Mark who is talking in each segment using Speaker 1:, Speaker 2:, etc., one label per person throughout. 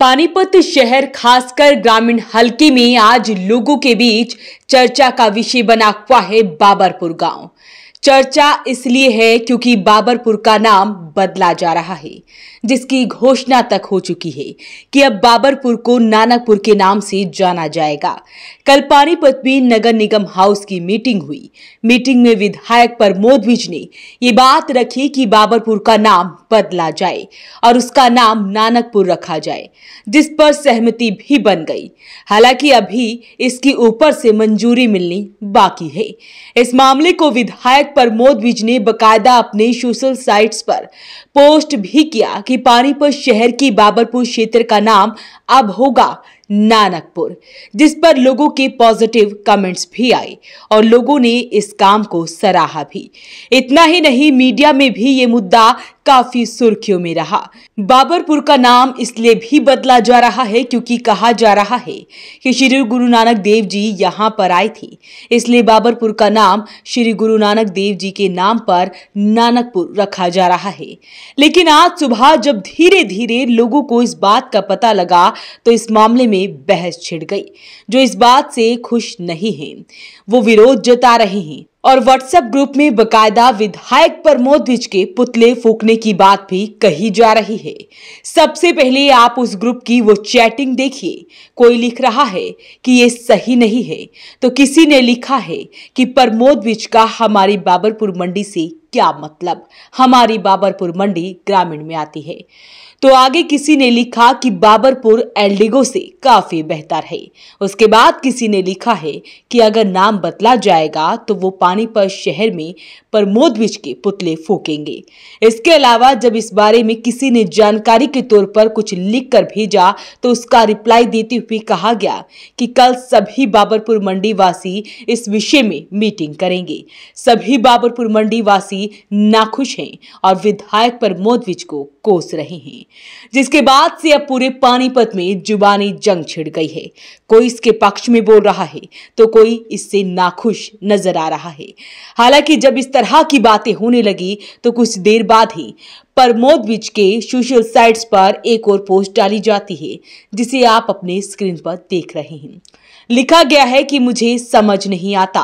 Speaker 1: पानीपत शहर खासकर ग्रामीण हलके में आज लोगों के बीच चर्चा का विषय बना हुआ है बाबरपुर गांव चर्चा इसलिए है क्योंकि बाबरपुर का नाम बदला जा रहा है जिसकी घोषणा तक हो चुकी है कि अब बाबरपुर को नानकपुर के नाम से जाना जाएगा कल पानीपत में नगर निगम हाउस की मीटिंग हुई मीटिंग में विधायक प्रमोद विज ने ये बात रखी कि बाबरपुर का नाम बदला जाए और उसका नाम नानकपुर रखा जाए जिस पर सहमति भी बन गई हालांकि अभी इसकी ऊपर से मंजूरी मिलनी बाकी है इस मामले को विधायक प्रमोद विज ने बकायदा अपने सोशल साइट्स पर पोस्ट भी किया कि पानीपत शहर की बाबरपुर क्षेत्र का नाम अब होगा नानकपुर जिस पर लोगों के पॉजिटिव कमेंट्स भी आए और लोगों ने इस काम को सराहा भी इतना ही नहीं मीडिया में भी ये मुद्दा काफी सुर्खियों में रहा बाबरपुर का नाम इसलिए भी बदला जा रहा है क्योंकि कहा जा रहा है कि श्री गुरु नानक देव जी यहाँ पर आए थे इसलिए बाबरपुर का नाम श्री गुरु नानक देव जी के नाम पर नानकपुर रखा जा रहा है लेकिन आज सुबह जब धीरे धीरे लोगों को इस बात का पता लगा तो इस मामले में में बहस छिड़ गई जो इस बात से खुश नहीं है वो विरोध जता रहे हैं और व्हाट्सएप ग्रुप में बकायदा विधायक प्रमोद विज के पुतले फूकने की बात भी कही जा रही है सबसे पहले आप उस ग्रुप की वो चैटिंग देखिए कोई लिख रहा है कि ये सही नहीं है तो किसी ने लिखा है कि प्रमोद विज का हमारी बाबरपुर मंडी से क्या मतलब हमारी बाबरपुर मंडी ग्रामीण में आती है तो आगे किसी ने लिखा कि बाबरपुर एलडीगो से काफी बेहतर है उसके बाद किसी ने लिखा है कि अगर नाम बदला जाएगा तो वो पानी पानी पर शहर में प्रमोद विज के पुतले फूकेंगे इसके अलावा जब इस बारे में किसी ने जानकारी के तौर पर कुछ लिख कर भेजा तो उसका रिप्लाई देते हुए कहा गया कि कल सभी बाबरपुर मंडी वासी इस विषय में मीटिंग करेंगे सभी बाबरपुर मंडी वासी नाखुश हैं और विधायक प्रमोद विज को कोस रहे हैं जिसके बाद से अब पूरे पानीपत में जुबानी जंग छिड़ गई है कोई इसके पक्ष में बोल रहा है तो कोई इससे नाखुश नजर आ रहा है है हालांकि जब इस तरह की बातें होने लगी तो कुछ देर बाद ही प्रमोद विज के सोशल साइट्स पर एक और पोस्ट डाली जाती है जिसे आप अपने स्क्रीन पर देख रहे हैं लिखा गया है कि मुझे समझ नहीं आता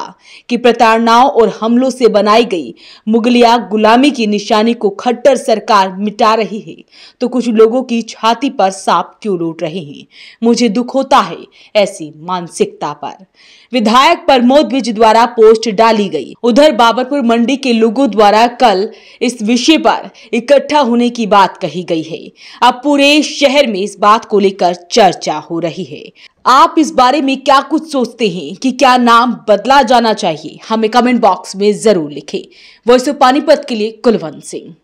Speaker 1: कि प्रताड़नाओं और हमलों से बनाई गई मुगलिया गुलामी की निशानी को खट्टर सरकार मिटा रही है तो कुछ लोगों की छाती पर सांप क्यों लौट रहे हैं मुझे दुख होता है ऐसी मानसिकता पर विधायक प्रमोद विज द्वारा पोस्ट डाली गई उधर बाबरपुर मंडी के लोगों द्वारा कल इस विषय पर इकट्ठा इकट्ठा होने की बात कही गई है अब पूरे शहर में इस बात को लेकर चर्चा हो रही है आप इस बारे में क्या कुछ सोचते हैं कि क्या नाम बदला जाना चाहिए हमें कमेंट बॉक्स में जरूर लिखें वॉइस ऑफ पानीपत के लिए कुलवंत सिंह